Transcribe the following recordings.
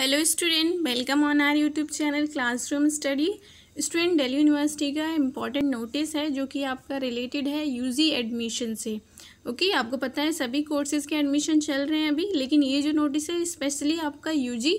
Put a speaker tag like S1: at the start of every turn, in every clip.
S1: Hello student welcome on our YouTube channel classroom study student Delhi university का important notice है जो कि आपका रिलेटेड है यूजी एडमिशन से ओके okay? आपको पता है सभी कोर्सेज़ के एडमिशन चल रहे हैं अभी लेकिन ये जो नोटिस है स्पेशली आपका यूजी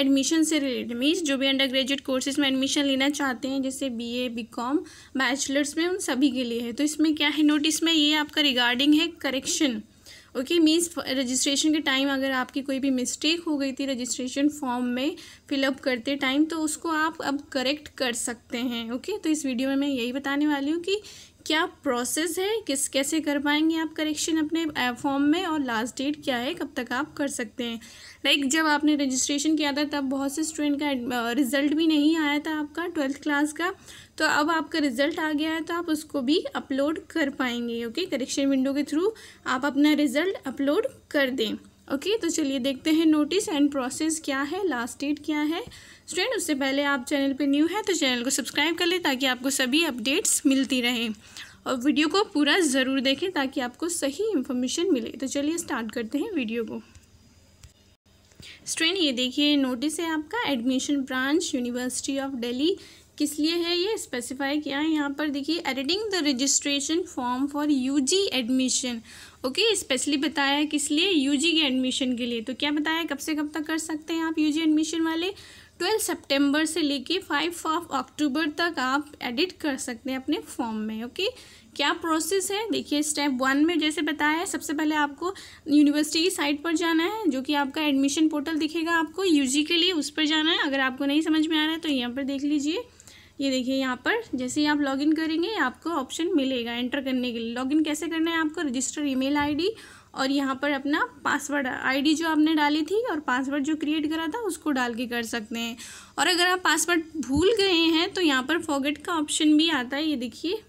S1: एडमिशन से रिलेटेड मीन्स जो भी अंडर ग्रेजुएट कोर्सेज में एडमिशन लेना चाहते हैं जैसे B A B com bachelors में उन सभी के लिए है तो इसमें क्या है नोटिस में ये आपका रिगार्डिंग है करेक्शन ओके मीन्स रजिस्ट्रेशन के टाइम अगर आपकी कोई भी मिस्टेक हो गई थी रजिस्ट्रेशन फॉर्म में फिलअप करते टाइम तो उसको आप अब करेक्ट कर सकते हैं ओके okay? तो इस वीडियो में मैं यही बताने वाली हूँ कि क्या प्रोसेस है किस कैसे कर पाएंगे आप करेक्शन अपने फॉर्म में और लास्ट डेट क्या है कब तक आप कर सकते हैं लाइक like, जब आपने रजिस्ट्रेशन किया था तब बहुत से स्टूडेंट का रिज़ल्ट भी नहीं आया था आपका ट्वेल्थ क्लास का तो अब आपका रिज़ल्ट आ गया है तो आप उसको भी अपलोड कर पाएंगे ओके करेक्शन विंडो के थ्रू आप अपना रिज़ल्ट अपलोड कर दें ओके okay, तो चलिए देखते हैं नोटिस एंड प्रोसेस क्या है लास्ट डेट क्या है स्टूडेंट उससे पहले आप चैनल पे न्यू है तो चैनल को सब्सक्राइब कर लें ताकि आपको सभी अपडेट्स मिलती रहें और वीडियो को पूरा ज़रूर देखें ताकि आपको सही इन्फॉर्मेशन मिले तो चलिए स्टार्ट करते हैं वीडियो को स्टूडेंट ये देखिए नोटिस है आपका admission branch university of Delhi किस लिए है ये स्पेसिफाई किया है यहाँ पर देखिए editing the registration form for UG admission okay specially बताया है किस लिए यूजी के एडमिशन के लिए तो क्या बताया कब से कब तक कर सकते हैं आप यूजी एडमिशन वाले ट्वेल्व सितंबर से लेके फाइव ऑफ अक्टूबर तक आप एडिट कर सकते हैं अपने फॉर्म में ओके क्या प्रोसेस है देखिए स्टेप वन में जैसे बताया है सबसे पहले आपको यूनिवर्सिटी की साइट पर जाना है जो कि आपका एडमिशन पोर्टल दिखेगा आपको यूजी के लिए उस पर जाना है अगर आपको नहीं समझ में आ रहा है तो यहाँ पर देख लीजिए ये देखिए यहाँ पर जैसे ही आप लॉगिन करेंगे आपको ऑप्शन मिलेगा एंटर करने के लिए लॉगिन कैसे करना है आपको रजिस्टर ईमेल आईडी और यहाँ पर अपना पासवर्ड आईडी जो आपने डाली थी और पासवर्ड जो क्रिएट करा था उसको डाल के कर सकते हैं और अगर आप पासवर्ड भूल गए हैं तो यहाँ पर फॉगेट का ऑप्शन भी आता है ये देखिए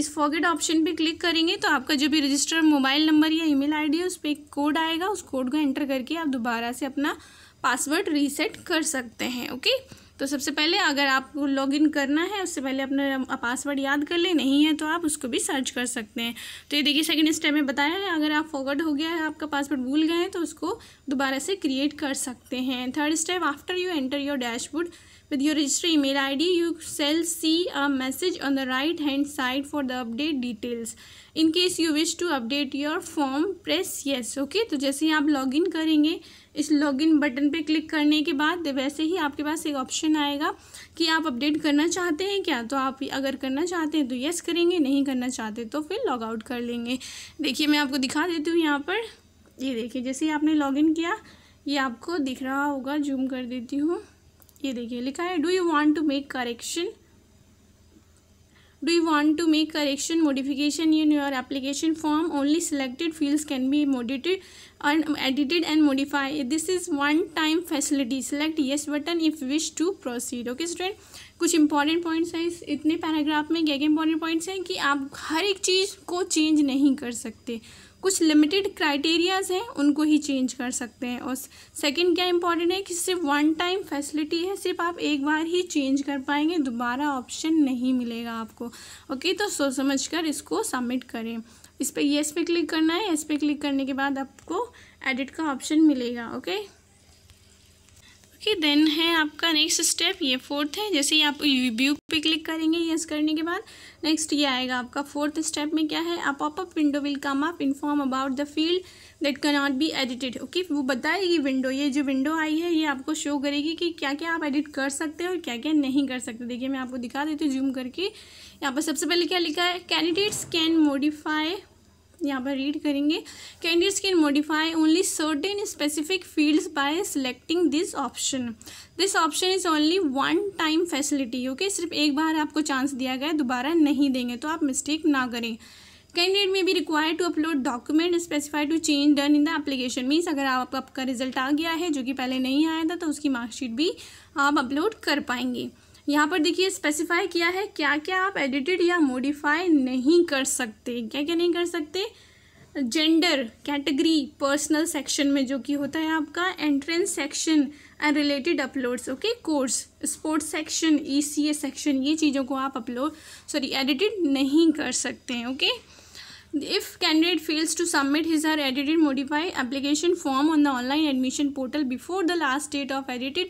S1: इस फॉगेट ऑप्शन पर क्लिक करेंगे तो आपका जो भी रजिस्टर मोबाइल नंबर या ई मेल है उस पर एक कोड आएगा उस कोड को एंटर करके आप दोबारा से अपना पासवर्ड रीसेट कर सकते हैं ओके तो सबसे पहले अगर आपको इन करना है उससे पहले अपना पासवर्ड याद कर ले नहीं है तो आप उसको भी सर्च कर सकते हैं तो ये देखिए सेकंड स्टेप में बताया है अगर आप फॉरवर्ड हो गया है आपका पासवर्ड भूल गए हैं तो उसको दोबारा से क्रिएट कर सकते हैं third step after you enter your dashboard With your mail email ID, you shall see a message on the right hand side for the update details. In case you wish to update your form, press yes. Okay, तो जैसे ही आप इन करेंगे इस login button पे click करने के बाद वैसे ही आपके पास एक ऑप्शन आएगा कि आप अपडेट करना चाहते हैं क्या तो आप अगर करना चाहते हैं तो यस करेंगे नहीं करना चाहते तो फिर लॉग आउट कर लेंगे देखिए मैं आपको दिखा देती हूँ यहाँ पर ये देखिए जैसे ही आपने लॉगिन किया ये आपको दिख रहा होगा जूम कर देती हूँ ये देखिए लिखा है do you want to make correction do you want to make correction modification in your application form only selected fields can be मोडिटेड edited and modified this is one time facility select yes button if wish to proceed okay student कुछ important points हैं इस इतने paragraph में क्या क्या important points हैं कि आप हर एक चीज़ को चेंज नहीं कर सकते कुछ लिमिटेड क्राइटेरियाज़ हैं उनको ही चेंज कर सकते हैं और सेकंड क्या इंपॉर्टेंट है कि सिर्फ वन टाइम फैसिलिटी है सिर्फ आप एक बार ही चेंज कर पाएंगे दोबारा ऑप्शन नहीं मिलेगा आपको ओके तो सोच समझ कर इसको सबमिट करें इस पर येस पे क्लिक करना है येस पे क्लिक करने के बाद आपको एडिट का ऑप्शन मिलेगा ओके ओके देन है आपका नेक्स्ट स्टेप ये फोर्थ है जैसे ही आप व्यू पे क्लिक करेंगे यस करने के बाद नेक्स्ट ये आएगा आपका फोर्थ स्टेप में क्या है आप up window will come up inform about the field that not be edited okay वो बताएगी विंडो ये जो विंडो आई है ये आपको शो करेगी कि क्या क्या आप एडिट कर सकते हैं और क्या क्या नहीं कर सकते देखिए मैं आपको दिखा देती हूँ जूम करके यहाँ पर सबसे पहले क्या लिखा है कैंडिडेट्स कैन मोडिफाई यहाँ पर रीड करेंगे candidates can modify only certain specific fields by selecting this option this option is only one time facility okay सिर्फ एक बार आपको चांस दिया गया दोबारा नहीं देंगे तो आप मिस्टेक ना करें candidate may be required to upload document specified to change done in the application means अगर आप आपका रिजल्ट आ गया है जो कि पहले नहीं आया था तो उसकी मार्कशीट भी आप अपलोड कर पाएंगे यहाँ पर देखिए स्पेसिफाई किया है क्या क्या आप एडिटेड या मॉडिफाई नहीं कर सकते क्या क्या नहीं कर सकते जेंडर कैटेगरी पर्सनल सेक्शन में जो कि होता है आपका entrance section and related uploads okay course sports section E C A section ये चीज़ों को आप अपलोड सॉरी एडिटेड नहीं कर सकते हैं okay if candidate fails to submit his or edited modify application form on the online admission portal before the last date of edited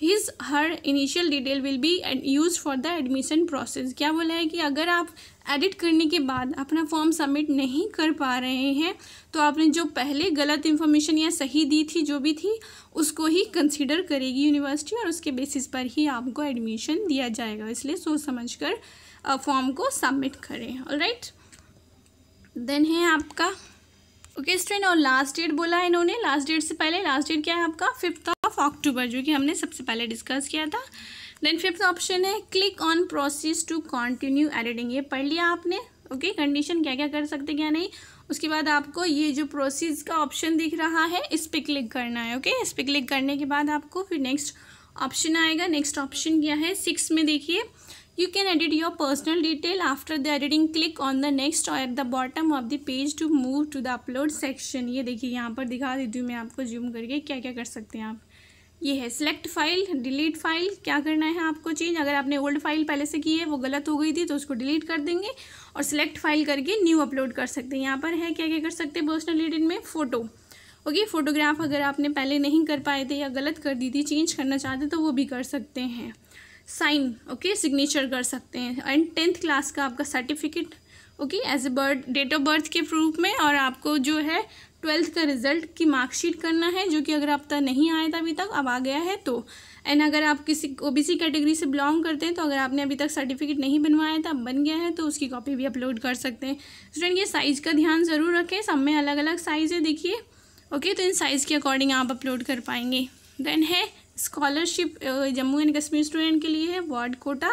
S1: his her initial detail will be use for the admission process क्या बोला है कि अगर आप edit करने के बाद अपना फॉर्म सबमिट नहीं कर पा रहे हैं तो आपने जो पहले गलत इन्फॉर्मेशन या सही दी थी जो भी थी उसको ही कंसिडर करेगी यूनिवर्सिटी और उसके बेसिस पर ही आपको एडमिशन दिया जाएगा इसलिए सोच समझ कर फॉर्म को सबमिट करें ऑल राइट देन है आपका ओके okay, स्टूडेंट और लास्ट डेट बोला है इन्होंने लास्ट डेट से पहले लास्ट डेट क्या है आपका फिफ्थ ऑफ अक्टूबर जो कि हमने सबसे पहले डिस्कस किया था देन फिफ्थ ऑप्शन है click on process to continue editing ये पढ़ लिया आपने ओके okay, कंडीशन क्या क्या कर सकते क्या नहीं उसके बाद आपको ये जो प्रोसेस का ऑप्शन दिख रहा है इस पर क्लिक करना है ओके okay? इस पर क्लिक करने के बाद आपको फिर नेक्स्ट ऑप्शन आएगा नेक्स्ट ऑप्शन क्या है सिक्स में देखिए you can edit your personal detail after the editing click on the next और at the bottom of the page to move to the upload section ये देखिए यहाँ पर दिखा देती हूँ मैं आपको जूम करके क्या क्या कर सकते हैं आप ये है सिलेक्ट फाइल डिलीट फाइल क्या करना है आपको चेंज अगर आपने ओल्ड फाइल पहले से की है वो गलत हो गई थी तो उसको डिलीट कर देंगे और सिलेक्ट फाइल करके न्यू अपलोड कर सकते हैं यहाँ पर है क्या क्या कर सकते हैं पर्सनल एडिट में फ़ोटो ओके फोटोग्राफ अगर आपने पहले नहीं कर पाए थे या गलत कर दी थी चेंज करना चाहते तो वो भी कर सकते हैं साइन ओके सिग्नेचर कर सकते हैं एंड टेंथ क्लास का आपका certificate okay as a birth date of birth के प्रूफ में और आपको जो है ट्वेल्थ का रिजल्ट की मार्कशीट करना है जो कि अगर आप तक नहीं आया था अभी तक अब आ गया है तो एंड अगर आप किसी ओबीसी कैटेगरी से बिलोंग करते हैं तो अगर आपने अभी तक सर्टिफिकेट नहीं बनवाया था तो बन गया है तो उसकी कॉपी भी अपलोड कर सकते हैं स्टूडेंट ये साइज़ का ध्यान ज़रूर रखें सब में अलग अलग साइज़ है देखिए ओके तो इन साइज़ के अकॉर्डिंग आप अपलोड कर पाएंगे देन है scholarship Jammu and Kashmir student के लिए है वार्ड कोटा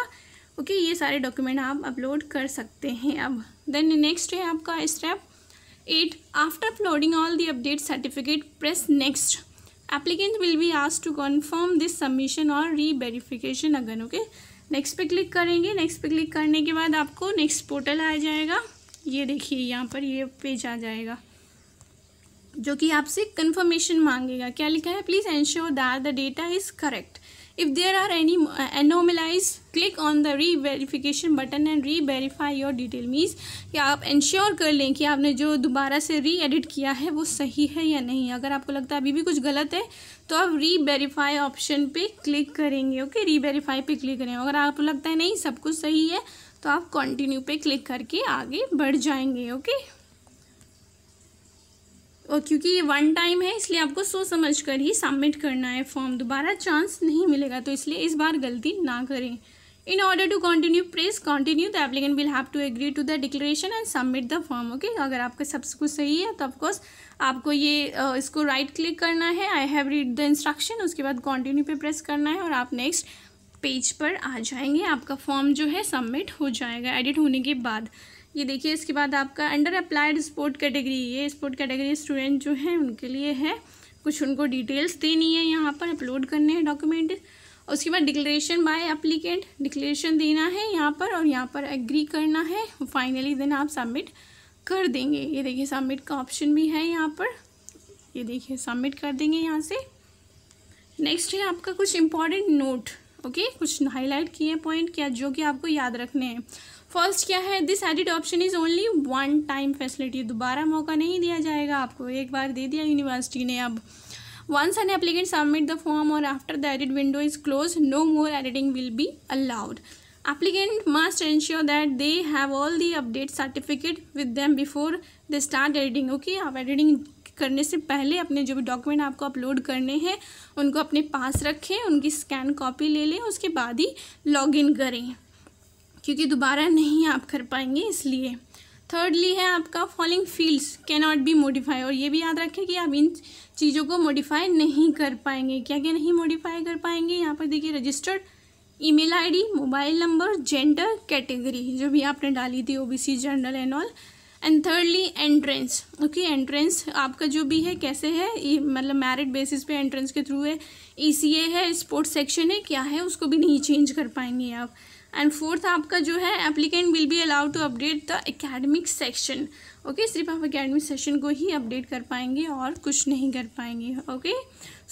S1: ओके ये सारे डॉक्यूमेंट आप अपलोड कर सकते हैं अब देन नेक्स्ट है आपका step 8. After uploading all the update certificate, press next. Applicant will be asked to confirm this submission or re-verification again. Okay. Next पे क्लिक करेंगे नेक्स्ट पे क्लिक करने के बाद आपको नेक्स्ट पोर्टल आ जाएगा ये देखिए यहाँ पर ये पेज आ जाएगा जो कि आपसे कंफर्मेशन मांगेगा क्या लिखा है please ensure that the data is correct If there are any uh, anomalies, click on the reverification button and reverify your detail means कि आप इंश्योर कर लें कि आपने जो दोबारा से री एडिट किया है वो सही है या नहीं अगर आपको लगता है अभी भी कुछ गलत है तो आप री वेरीफाई ऑप्शन पर क्लिक करेंगे ओके री वेरीफाई पर क्लिक करेंगे अगर आपको लगता है नहीं सब कुछ सही है तो आप कंटिन्यू पे क्लिक करके आगे बढ़ जाएंगे ओके और क्योंकि ये वन टाइम है इसलिए आपको सोच समझ कर ही सबमिट करना है फॉर्म दोबारा चांस नहीं मिलेगा तो इसलिए इस बार गलती ना करें in order to continue press continue the applicant will have to agree to the declaration and submit the form okay अगर आपका सब कुछ सही है तो ऑफकोर्स आपको ये इसको राइट right क्लिक करना है I have read the instruction उसके बाद कॉन्टिन्यू पे प्रेस करना है और आप नेक्स्ट पेज पर आ जाएंगे आपका फॉर्म जो है सबमिट हो जाएगा एडिट होने के बाद ये देखिए इसके बाद आपका अंडर अप्लाइड स्पोर्ट कैटेगरी ये स्पोर्ट कैटेगरी स्टूडेंट जो हैं उनके लिए है कुछ उनको डिटेल्स देनी है यहाँ पर अपलोड करने हैं डॉक्यूमेंट उसके बाद डिक्लेरेशन बाय अप्लीकेंट डिक्लेरेशन देना है यहाँ पर और यहाँ पर एग्री करना है फाइनली देन आप सबमिट कर देंगे ये देखिए सबमिट का ऑप्शन भी है यहाँ पर ये देखिए सबमिट कर देंगे यहाँ से नेक्स्ट है आपका कुछ इंपॉर्टेंट नोट ओके कुछ हाईलाइट किए पॉइंट क्या जो कि आपको याद रखने हैं फर्स्ट क्या है this edit option is only one time facility दोबारा मौका नहीं दिया जाएगा आपको एक बार दे दिया यूनिवर्सिटी ने अब once an applicant submit the form और after the edit window is close no more editing will be allowed applicant must ensure that they have all the update certificate with them before the start editing okay आप editing करने से पहले अपने जो भी document आपको upload करने हैं उनको अपने पास रखें उनकी स्कैन कॉपी ले लें उसके बाद ही लॉग इन करें क्योंकि दोबारा नहीं आप कर पाएंगे इसलिए थर्डली है आपका following fields not be modify और ये भी याद रखें कि आप इन चीज़ों को मोडिफ़ाई नहीं कर पाएंगे क्या क्या नहीं मोडिफ़ाई कर पाएंगे यहाँ पर देखिए registered email ID mobile number gender category जो भी आपने डाली थी OBC general and all and thirdly entrance okay entrance आपका जो भी है कैसे है ये मतलब मेरिट बेसिस पे एंट्रेंस के थ्रू है ई e है स्पोर्ट्स सेक्शन है क्या है उसको भी नहीं चेंज कर पाएंगे आप एंड फोर्थ आपका जो है applicant will be allowed to update the academic section okay सिर्फ आप एकेडमिक सेशन को ही अपडेट कर पाएंगे और कुछ नहीं कर पाएंगे ओके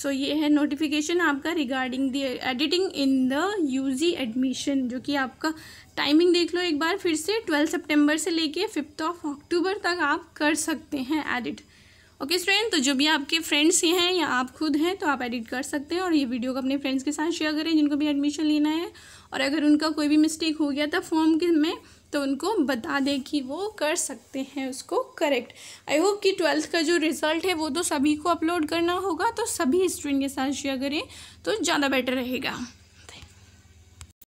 S1: सो ये है नोटिफिकेशन आपका regarding the editing in the UG admission जो कि आपका टाइमिंग देख लो एक बार फिर से ट्वेल्थ सेप्टेम्बर से लेके फिफ्थ ऑफ अक्टूबर तक आप कर सकते हैं एडिट ओके स्टूडेंट तो जो भी आपके फ्रेंड्स हैं या आप खुद हैं तो आप एडिट कर सकते हैं और ये वीडियो को अपने फ्रेंड्स के साथ शेयर करें जिनको भी एडमिशन लेना है और अगर उनका कोई भी मिस्टेक हो गया था फॉर्म के में तो उनको बता दें कि वो कर सकते हैं उसको करेक्ट आई होप कि ट्वेल्थ का जो रिज़ल्ट है वो तो सभी को अपलोड करना होगा तो सभी स्टूडेंट के साथ शेयर करें तो ज़्यादा बेटर रहेगा